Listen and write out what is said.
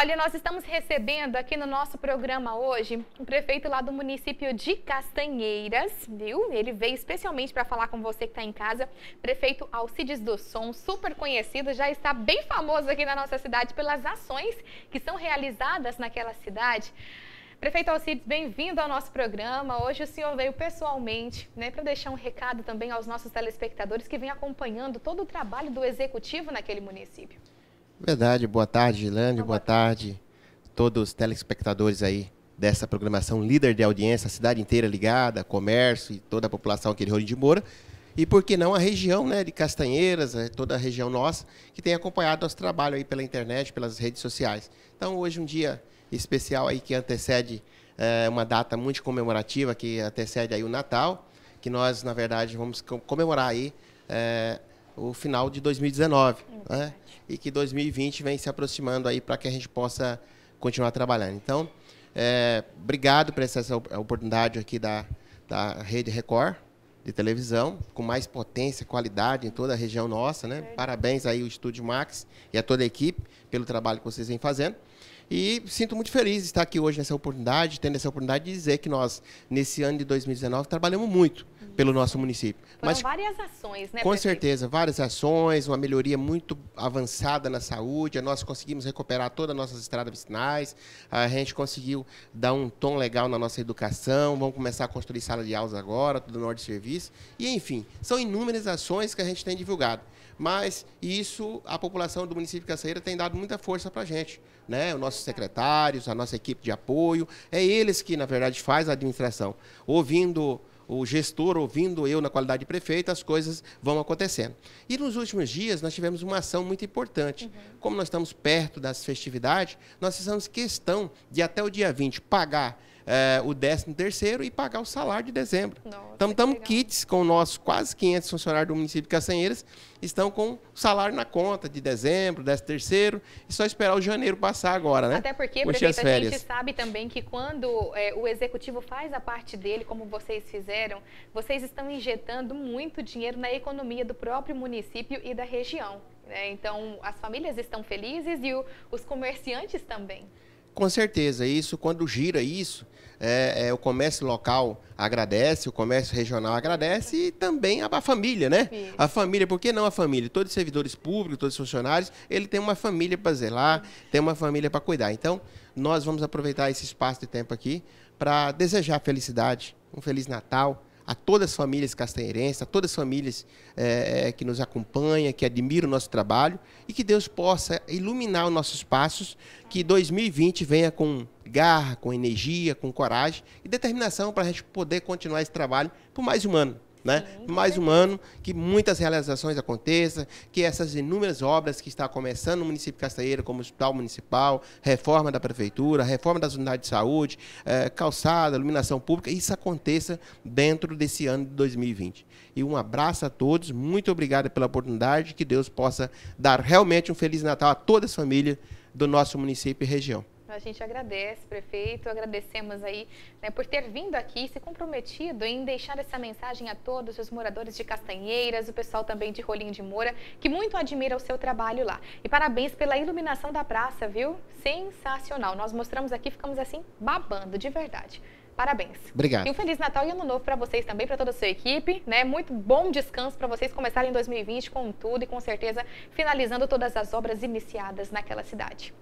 Olha, nós estamos recebendo aqui no nosso programa hoje o prefeito lá do município de Castanheiras, viu? Ele veio especialmente para falar com você que está em casa, prefeito Alcides do Som, super conhecido, já está bem famoso aqui na nossa cidade pelas ações que são realizadas naquela cidade. Prefeito Alcides, bem-vindo ao nosso programa. Hoje o senhor veio pessoalmente, né, para deixar um recado também aos nossos telespectadores que vêm acompanhando todo o trabalho do executivo naquele município. Verdade. Boa tarde, Gilândia. Ah, boa, tarde. todos os telespectadores aí dessa programação líder de audiência, a cidade inteira ligada, comércio e toda a população aqui de Rolim de Moura. E por que não a região né, de Castanheiras, é, toda a região nossa, que tem acompanhado nosso trabalho aí pela internet, pelas redes sociais. Então, hoje um dia especial aí que antecede é, uma data muito comemorativa, que antecede aí o Natal, que nós, na verdade, vamos comemorar aí é, o final de 2019, é né? E que 2020 vem se aproximando aí para que a gente possa continuar trabalhando. Então, é, obrigado por essa oportunidade aqui da, da Rede Record de televisão, com mais potência, qualidade em toda a região nossa, né? Parabéns aí ao Estúdio Max e a toda a equipe pelo trabalho que vocês vêm fazendo. E sinto muito feliz de estar aqui hoje nessa oportunidade, tendo essa oportunidade de dizer que nós, nesse ano de 2019, trabalhamos muito pelo nosso município. Foram Mas, várias ações, né? Com prefeito? certeza, várias ações, uma melhoria muito avançada na saúde. Nós conseguimos recuperar todas as nossas estradas vicinais, a gente conseguiu dar um tom legal na nossa educação, vamos começar a construir sala de aulas agora, tudo no hora de serviço. E, enfim, são inúmeras ações que a gente tem divulgado. Mas isso, a população do município de Caceira tem dado muita força para a gente. Né? O nosso nossos secretários, a nossa equipe de apoio. É eles que, na verdade, faz a administração. Ouvindo o gestor, ouvindo eu na qualidade de prefeito, as coisas vão acontecendo. E nos últimos dias nós tivemos uma ação muito importante. Uhum. Como nós estamos perto das festividades, nós fizemos questão de até o dia 20 pagar é, o 13 terceiro e pagar o salário de dezembro. Nossa, então estamos kits com nossos quase 500 funcionários do município de estão com salário na conta de dezembro, 13 terceiro, e só esperar o janeiro passar agora, né? Até porque, Puxa prefeito, a gente sabe também que quando é, o executivo faz a parte dele, como vocês fizeram, vocês estão injetando muito dinheiro na economia do próprio município e da região. Né? Então, as famílias estão felizes e o, os comerciantes também. Com certeza, isso quando gira isso, é, é, o comércio local agradece, o comércio regional agradece e também a, a família, né? A família, por que não a família? Todos os servidores públicos, todos os funcionários, ele tem uma família para zelar, Sim. tem uma família para cuidar. Então, nós vamos aproveitar esse espaço de tempo aqui para desejar felicidade, um feliz Natal, a todas as famílias castanheirenses, a todas as famílias é, que nos acompanham, que admiram o nosso trabalho e que Deus possa iluminar os nossos passos, que 2020 venha com garra, com energia, com coragem e determinação para a gente poder continuar esse trabalho por mais um ano. Né? Sim, Mais um ano, que muitas realizações aconteçam, que essas inúmeras obras que está começando no município de Castanheira, como o Hospital Municipal, reforma da Prefeitura, reforma das unidades de saúde, eh, calçada, iluminação pública, isso aconteça dentro desse ano de 2020. E um abraço a todos, muito obrigado pela oportunidade, que Deus possa dar realmente um Feliz Natal a toda a família do nosso município e região. Então, a gente agradece, prefeito, agradecemos aí né, por ter vindo aqui, se comprometido em deixar essa mensagem a todos os moradores de Castanheiras, o pessoal também de Rolim de Moura, que muito admira o seu trabalho lá. E parabéns pela iluminação da praça, viu? Sensacional. Nós mostramos aqui, ficamos assim babando, de verdade. Parabéns. Obrigado. E um feliz Natal e ano novo para vocês também, para toda a sua equipe, né? Muito bom descanso para vocês começarem 2020 com tudo e com certeza finalizando todas as obras iniciadas naquela cidade.